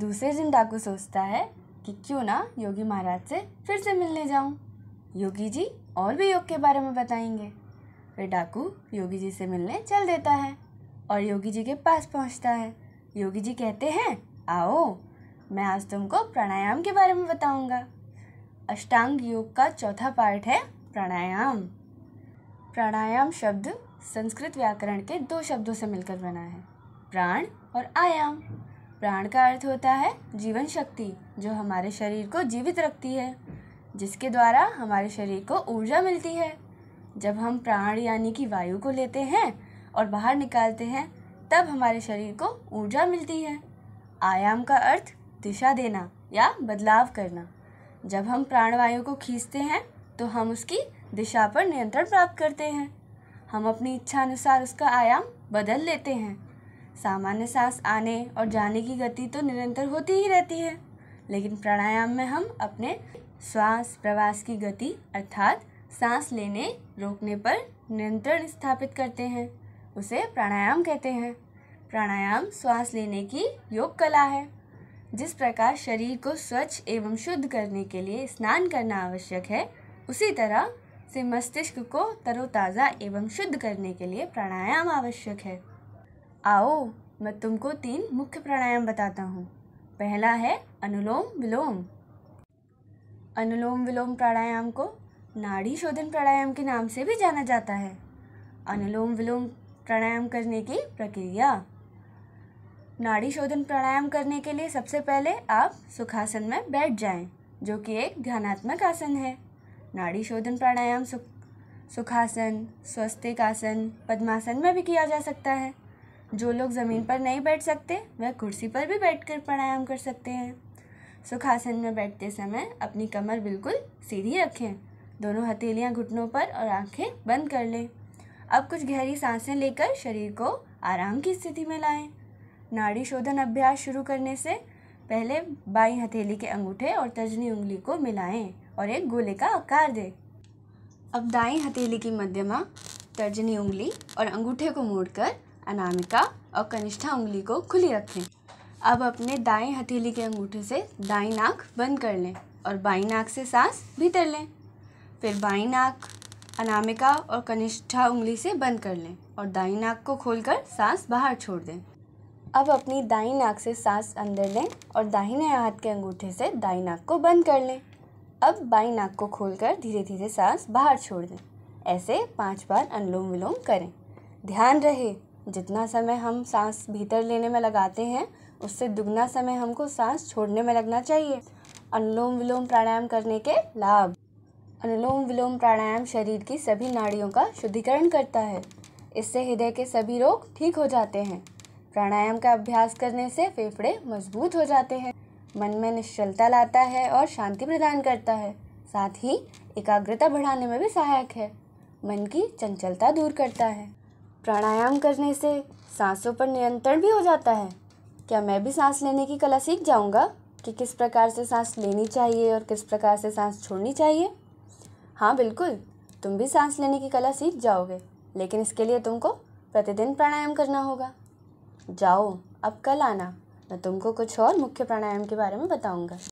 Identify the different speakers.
Speaker 1: दूसरे दिन डाकू सोचता है कि क्यों ना योगी महाराज से फिर से मिलने जाऊं। योगी जी और भी योग के बारे में बताएंगे फिर डाकू योगी जी से मिलने चल देता है और योगी जी के पास पहुंचता है योगी जी कहते हैं आओ मैं आज तुमको प्राणायाम के बारे में बताऊंगा। अष्टांग योग का चौथा पार्ट है प्राणायाम प्राणायाम शब्द संस्कृत व्याकरण के दो शब्दों से मिलकर बना है प्राण और आयाम प्राण का अर्थ होता है जीवन शक्ति जो हमारे शरीर को जीवित रखती है जिसके द्वारा हमारे शरीर को ऊर्जा मिलती है जब हम प्राण यानी कि वायु को लेते हैं और बाहर निकालते हैं तब हमारे शरीर को ऊर्जा मिलती है आयाम का अर्थ दिशा देना या बदलाव करना जब हम प्राणवायु को खींचते हैं तो हम उसकी दिशा पर नियंत्रण प्राप्त करते हैं हम अपनी इच्छा अनुसार उसका आयाम बदल लेते हैं सामान्य सांस आने और जाने की गति तो निरंतर होती ही रहती है लेकिन प्राणायाम में हम अपने श्वास प्रवास की गति अर्थात सांस लेने रोकने पर नियंत्रण स्थापित करते हैं उसे प्राणायाम कहते हैं प्राणायाम श्वास लेने की योग कला है जिस प्रकार शरीर को स्वच्छ एवं शुद्ध करने के लिए स्नान करना आवश्यक है उसी तरह से मस्तिष्क को तरोताज़ा एवं शुद्ध करने के लिए प्राणायाम आवश्यक है आओ मैं तुमको तीन मुख्य प्राणायाम बताता हूँ पहला है अनुलोम विलोम अनुलोम विलोम प्राणायाम को नाड़ी शोधन प्राणायाम के नाम से भी जाना जाता है अनुलोम विलोम प्राणायाम करने की प्रक्रिया नाड़ी शोधन प्राणायाम करने के लिए सबसे पहले आप सुखासन में बैठ जाएं, जो कि एक ध्यानात्मक आसन है नाड़ी शोधन प्राणायाम सुख सुखासन स्वस्तिक आसन पद्मासन में भी किया जा सकता है जो लोग ज़मीन पर नहीं बैठ सकते वह कुर्सी पर भी बैठकर प्राणायाम कर सकते हैं सुखासन में बैठते समय अपनी कमर बिल्कुल सीधी रखें दोनों हथेलियाँ घुटनों पर और आंखें बंद कर लें अब कुछ गहरी सांसें लेकर शरीर को आराम की स्थिति में लाएं। नाड़ी शोधन अभ्यास शुरू करने से पहले बाई हथेली के अंगूठे और तर्जनी उंगली को मिलाएं और एक गोले का आकार दें अब दाई हथेली की मध्यमा तर्जनी उंगली और अंगूठे को मोड़कर अनामिका और कनिष्ठा उंगली को खुली रखें अब अपने दाएं हथेली के अंगूठे से दाई नाक बंद कर लें और बाई नाक से सांस भीतर लें फिर बाई नाक अनामिका और कनिष्ठा उंगली से बंद कर लें और दाई नाक को खोलकर सांस बाहर छोड़ दें अब अपनी दाई नाक से सांस अंदर लें और दाहिने हाथ के अंगूठे से दाई नाक को बंद कर लें अब बाई नाक को खोलकर धीरे धीरे सांस बाहर छोड़ दें ऐसे पाँच बार अनुलोम विलोम करें ध्यान रहे जितना समय हम सांस भीतर लेने में लगाते हैं उससे दुगना समय हमको सांस छोड़ने में लगना चाहिए अनुलोम विलोम प्राणायाम करने के लाभ अनुलोम विलोम प्राणायाम शरीर की सभी नाड़ियों का शुद्धिकरण करता है इससे हृदय के सभी रोग ठीक हो जाते हैं प्राणायाम का अभ्यास करने से फेफड़े मजबूत हो जाते हैं मन में निश्चलता लाता है और शांति प्रदान करता है साथ ही एकाग्रता बढ़ाने में भी सहायक है मन की चंचलता दूर करता है प्राणायाम करने से सांसों पर नियंत्रण भी हो जाता है क्या मैं भी सांस लेने की कला सीख जाऊंगा कि किस प्रकार से सांस लेनी चाहिए और किस प्रकार से सांस छोड़नी चाहिए हाँ बिल्कुल तुम भी सांस लेने की कला सीख जाओगे लेकिन इसके लिए तुमको प्रतिदिन प्राणायाम करना होगा जाओ अब कल आना मैं तुमको कुछ और मुख्य प्राणायाम के बारे में बताऊंगा